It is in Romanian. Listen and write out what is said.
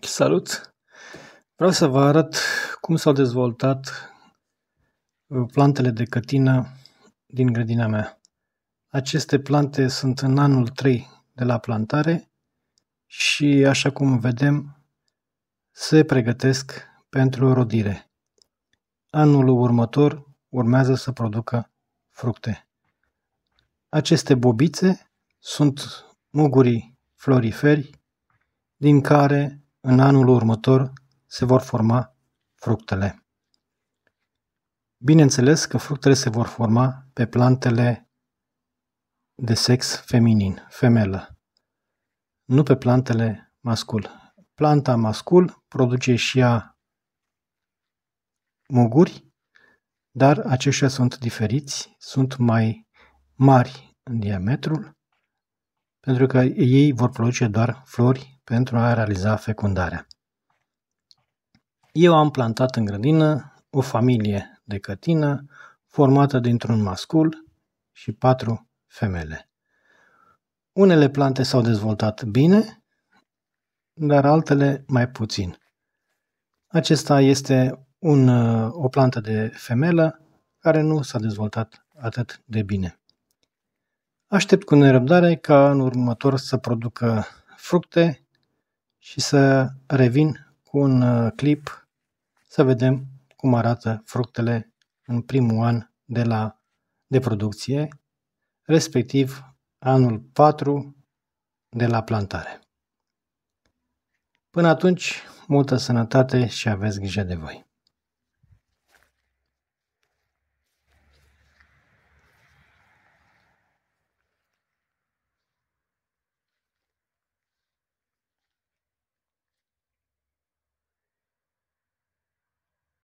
Salut! Vreau să vă arăt cum s-au dezvoltat uh, plantele de cătină din grădina mea. Aceste plante sunt în anul 3 de la plantare și, așa cum vedem, se pregătesc pentru rodire. Anul următor urmează să producă fructe. Aceste bobițe sunt mugurii floriferi din care în anul următor se vor forma fructele. Bineînțeles că fructele se vor forma pe plantele de sex feminin, femelă, nu pe plantele mascul. Planta mascul produce și ea muguri, dar aceștia sunt diferiți, sunt mai mari în diametrul pentru că ei vor produce doar flori pentru a realiza fecundarea. Eu am plantat în grădină o familie de cătină formată dintr-un mascul și patru femele. Unele plante s-au dezvoltat bine, dar altele mai puțin. Acesta este un, o plantă de femelă care nu s-a dezvoltat atât de bine. Aștept cu nerăbdare ca în următor să producă fructe și să revin cu un uh, clip să vedem cum arată fructele în primul an de la de producție, respectiv anul 4 de la plantare. Până atunci, multă sănătate și aveți grijă de voi!